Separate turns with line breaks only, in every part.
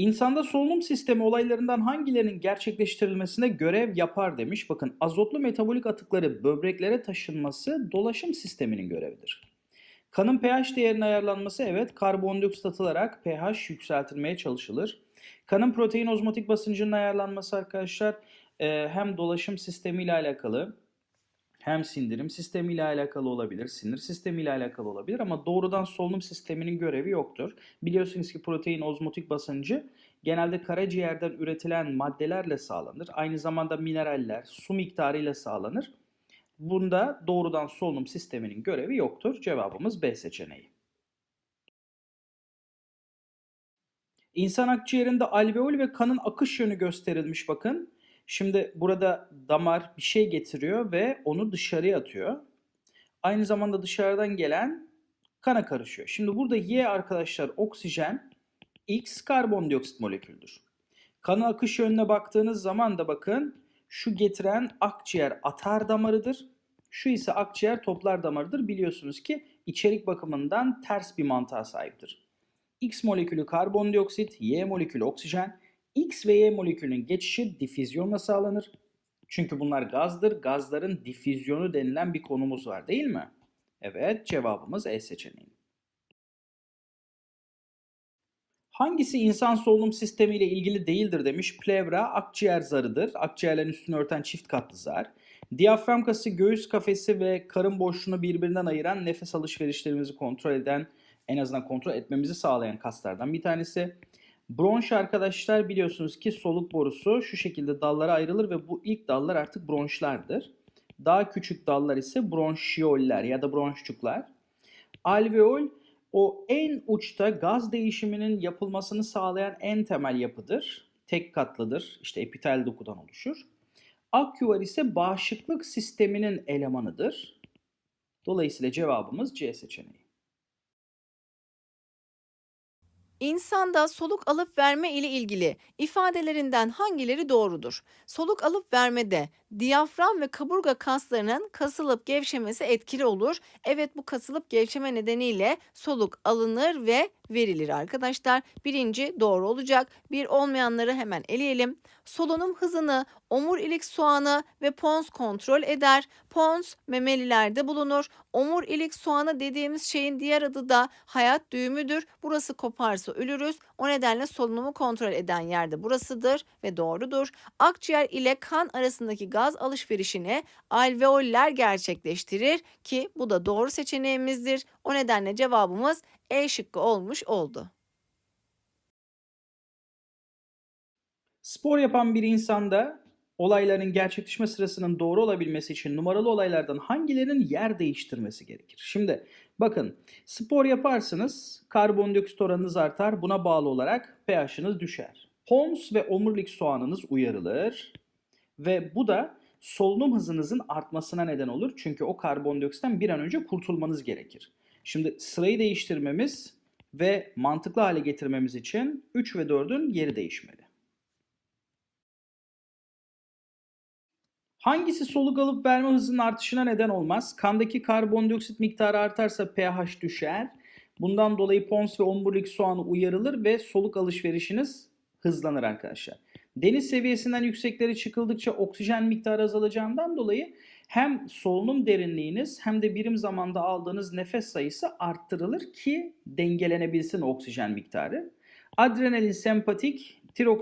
İnsanda solunum sistemi olaylarından hangilerinin gerçekleştirilmesine görev yapar demiş. Bakın azotlu metabolik atıkları böbreklere taşınması dolaşım sisteminin görevidir. Kanın pH değerinin ayarlanması evet karbondioksit atılarak pH yükseltilmeye çalışılır. Kanın protein ozmotik basıncının ayarlanması arkadaşlar hem dolaşım sistemi ile alakalı hem sindirim sistemi ile alakalı olabilir, sinir sistemi ile alakalı olabilir ama doğrudan solunum sisteminin görevi yoktur. Biliyorsunuz ki protein ozmotik basıncı genelde karaciğerden üretilen maddelerle sağlanır. Aynı zamanda mineraller, su miktarı ile sağlanır. Bunda doğrudan solunum sisteminin görevi yoktur. Cevabımız B seçeneği. İnsan akciğerinde alveol ve kanın akış yönü gösterilmiş bakın. Şimdi burada damar bir şey getiriyor ve onu dışarıya atıyor. Aynı zamanda dışarıdan gelen kana karışıyor. Şimdi burada Y arkadaşlar oksijen, X karbondioksit moleküldür. Kana akış yönüne baktığınız zaman da bakın şu getiren akciğer atar damarıdır. Şu ise akciğer toplar damarıdır. Biliyorsunuz ki içerik bakımından ters bir mantığa sahiptir. X molekülü karbondioksit, Y molekülü oksijen, X ve Y molekülünün geçişi difüzyonla sağlanır. Çünkü bunlar gazdır. Gazların difüzyonu denilen bir konumuz var değil mi? Evet cevabımız E seçeneği. Hangisi insan solunum sistemi ile ilgili değildir demiş. Plevra akciğer zarıdır. Akciğerlerin üstünü örten çift katlı zar. Diyafram kası göğüs kafesi ve karın boşluğunu birbirinden ayıran nefes alışverişlerimizi kontrol eden en azından kontrol etmemizi sağlayan kaslardan bir tanesi. Bronş arkadaşlar biliyorsunuz ki soluk borusu şu şekilde dallara ayrılır ve bu ilk dallar artık bronşlardır. Daha küçük dallar ise bronşiyoller ya da bronşçuklar. Alveol o en uçta gaz değişiminin yapılmasını sağlayan en temel yapıdır. Tek katlıdır. İşte epitel dokudan oluşur. Akyuvar ise bağışıklık sisteminin elemanıdır. Dolayısıyla cevabımız C seçeneği. İnsanda soluk alıp verme ile ilgili ifadelerinden hangileri doğrudur? Soluk alıp vermede diyafram ve kaburga kaslarının kasılıp gevşemesi etkili olur. Evet bu kasılıp gevşeme nedeniyle soluk alınır ve verilir arkadaşlar. Birinci doğru olacak. Bir olmayanları hemen eleyelim. Solunum hızını omurilik soğanı ve pons kontrol eder. Pons memelilerde bulunur. Omurilik soğanı dediğimiz şeyin diğer adı da hayat düğümüdür. Burası koparsa ölürüz. O nedenle solunumu kontrol eden yerde burasıdır ve doğrudur. Akciğer ile kan arasındaki gaz gaz alışverişini alveoller gerçekleştirir ki bu da doğru seçeneğimizdir. O nedenle cevabımız E şıkkı olmuş oldu. Spor yapan bir insanda olayların gerçekleşme sırasının doğru olabilmesi için numaralı olaylardan hangilerinin yer değiştirmesi gerekir? Şimdi bakın spor yaparsınız karbondioksit oranınız artar buna bağlı olarak pH'iniz düşer. Pons ve omurilik soğanınız uyarılır. Ve bu da solunum hızınızın artmasına neden olur. Çünkü o karbondioksitten bir an önce kurtulmanız gerekir. Şimdi sırayı değiştirmemiz ve mantıklı hale getirmemiz için 3 ve 4'ün yeri değişmeli. Hangisi soluk alıp verme hızının artışına neden olmaz? Kandaki karbondioksit miktarı artarsa pH düşer. Bundan dolayı pons ve omurilik soğanı uyarılır ve soluk alışverişiniz hızlanır arkadaşlar. Deniz seviyesinden yükseklere çıkıldıkça oksijen miktarı azalacağından dolayı hem solunum derinliğiniz hem de birim zamanda aldığınız nefes sayısı arttırılır ki dengelenebilsin oksijen miktarı. Adrenalin sempatik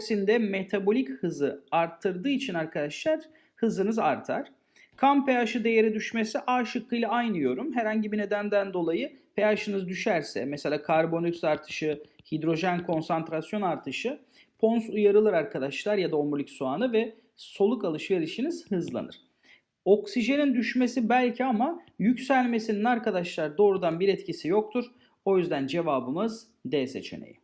de metabolik hızı arttırdığı için arkadaşlar hızınız artar. Kan pH'i değeri düşmesi A şıkkıyla aynı yorum. Herhangi bir nedenden dolayı pH'iniz düşerse mesela karbondioksit artışı, hidrojen konsantrasyon artışı pons uyarılır arkadaşlar ya da omurilik soğanı ve soluk alışverişiniz hızlanır. Oksijenin düşmesi belki ama yükselmesinin arkadaşlar doğrudan bir etkisi yoktur. O yüzden cevabımız D seçeneği.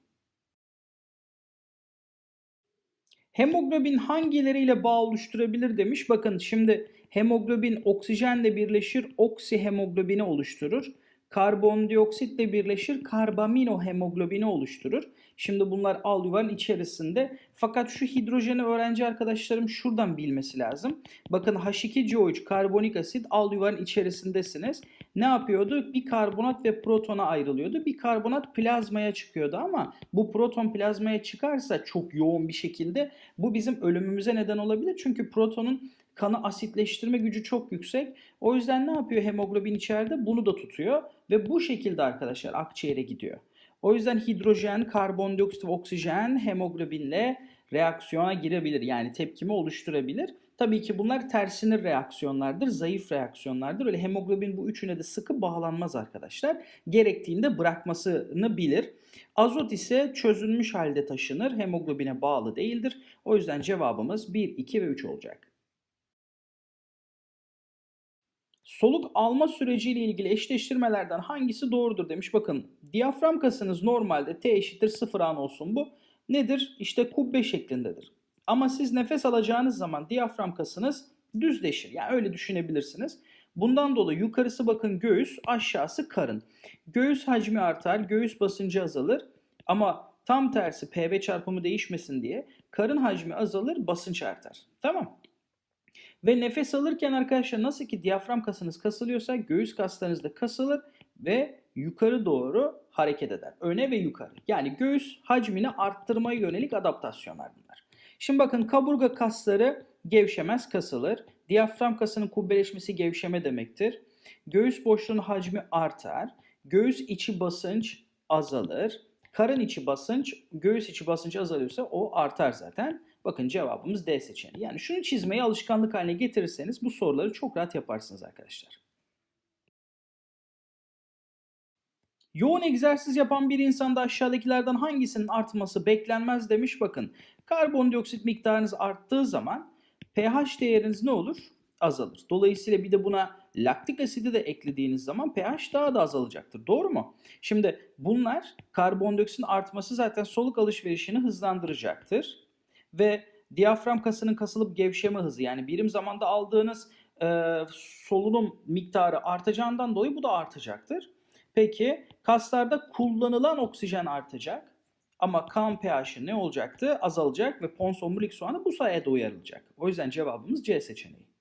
Hemoglobin hangileriyle bağ oluşturabilir demiş. Bakın şimdi hemoglobin oksijenle birleşir oksihemoglobini oluşturur. Karbondioksitle birleşir karbamino karbaminohemoglobini oluşturur. Şimdi bunlar alüval içerisinde. Fakat şu hidrojeni öğrenci arkadaşlarım şuradan bilmesi lazım. Bakın H2CO3 karbonik asit alüval içerisindesiniz. Ne yapıyordu? Bir karbonat ve protona ayrılıyordu. Bir karbonat plazmaya çıkıyordu ama bu proton plazmaya çıkarsa çok yoğun bir şekilde bu bizim ölümümüze neden olabilir. Çünkü protonun kanı asitleştirme gücü çok yüksek. O yüzden ne yapıyor hemoglobin içeride? Bunu da tutuyor ve bu şekilde arkadaşlar akciğere gidiyor. O yüzden hidrojen, karbondioksit ve oksijen hemoglobinle reaksiyona girebilir. Yani tepkimi oluşturabilir. Tabii ki bunlar tersinir reaksiyonlardır, zayıf reaksiyonlardır. Öyle hemoglobin bu üçüne de sıkı bağlanmaz arkadaşlar. Gerektiğinde bırakmasını bilir. Azot ise çözünmüş halde taşınır, hemoglobine bağlı değildir. O yüzden cevabımız 1, 2 ve 3 olacak. Soluk alma süreciyle ilgili eşleştirmelerden hangisi doğrudur demiş. Bakın diyafram kasınız normalde T eşittir 0 an olsun bu. Nedir? İşte kubbe şeklindedir. Ama siz nefes alacağınız zaman diyafram kasınız düzleşir. Yani öyle düşünebilirsiniz. Bundan dolayı yukarısı bakın göğüs, aşağısı karın. Göğüs hacmi artar, göğüs basıncı azalır. Ama tam tersi PV çarpımı değişmesin diye karın hacmi azalır, basınç artar. Tamam ve nefes alırken arkadaşlar nasıl ki diyafram kasınız kasılıyorsa göğüs kaslarınız da kasılır ve yukarı doğru hareket eder. Öne ve yukarı. Yani göğüs hacmini arttırmaya yönelik adaptasyonlar bunlar. Şimdi bakın kaburga kasları gevşemez kasılır. Diyafram kasının kubbeleşmesi gevşeme demektir. Göğüs boşluğunun hacmi artar. Göğüs içi basınç azalır. Karın içi basınç, göğüs içi basınç azalıyorsa o artar zaten. Bakın cevabımız D seçeneği. Yani şunu çizmeyi alışkanlık haline getirirseniz bu soruları çok rahat yaparsınız arkadaşlar. Yoğun egzersiz yapan bir insanda aşağıdakilerden hangisinin artması beklenmez demiş bakın. Karbondioksit miktarınız arttığı zaman pH değeriniz ne olur? Azalır. Dolayısıyla bir de buna laktik asidi de eklediğiniz zaman pH daha da azalacaktır. Doğru mu? Şimdi bunlar karbondioksitin artması zaten soluk alışverişini hızlandıracaktır ve diyafram kasının kasılıp gevşeme hızı yani birim zamanda aldığınız e, solunum miktarı artacağından dolayı bu da artacaktır. Peki kaslarda kullanılan oksijen artacak ama kan pH'i ne olacaktı? Azalacak ve pons omurilik soğanı bu sayede uyarılacak. O yüzden cevabımız C seçeneği.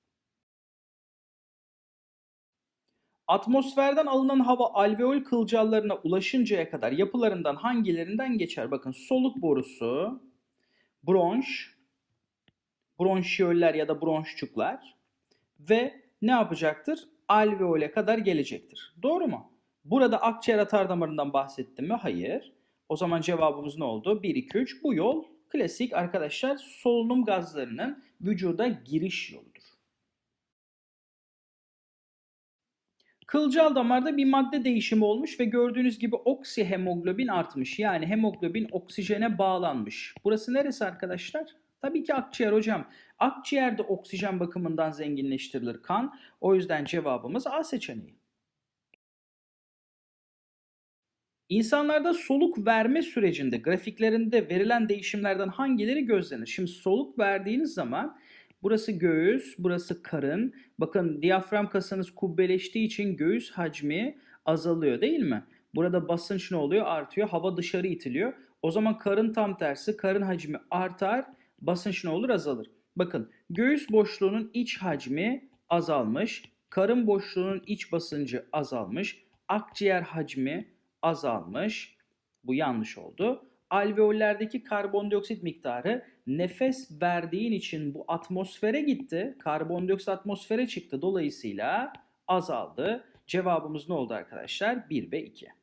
Atmosferden alınan hava alveol kılcallarına ulaşıncaya kadar yapılarından hangilerinden geçer? Bakın soluk borusu, bronş, bronşiyoller ya da bronşçuklar ve ne yapacaktır? Alveole kadar gelecektir. Doğru mu? Burada akciğer atar damarından bahsettim mi? Hayır. O zaman cevabımız ne oldu? 1, 2, 3 bu yol klasik arkadaşlar solunum gazlarının vücuda giriş yolu. Kılcal damarda bir madde değişimi olmuş ve gördüğünüz gibi oksihemoglobin artmış. Yani hemoglobin oksijene bağlanmış. Burası neresi arkadaşlar? Tabii ki akciğer hocam. Akciğer de oksijen bakımından zenginleştirilir kan. O yüzden cevabımız A seçeneği. İnsanlarda soluk verme sürecinde grafiklerinde verilen değişimlerden hangileri gözlenir? Şimdi soluk verdiğiniz zaman Burası göğüs, burası karın. Bakın diyafram kasanız kubbeleştiği için göğüs hacmi azalıyor değil mi? Burada basınç ne oluyor? Artıyor. Hava dışarı itiliyor. O zaman karın tam tersi. Karın hacmi artar. Basınç ne olur? Azalır. Bakın göğüs boşluğunun iç hacmi azalmış. Karın boşluğunun iç basıncı azalmış. Akciğer hacmi azalmış. Bu yanlış oldu alveollerdeki karbondioksit miktarı nefes verdiğin için bu atmosfere gitti. Karbondioksit atmosfere çıktı. Dolayısıyla azaldı. Cevabımız ne oldu arkadaşlar? 1 ve 2.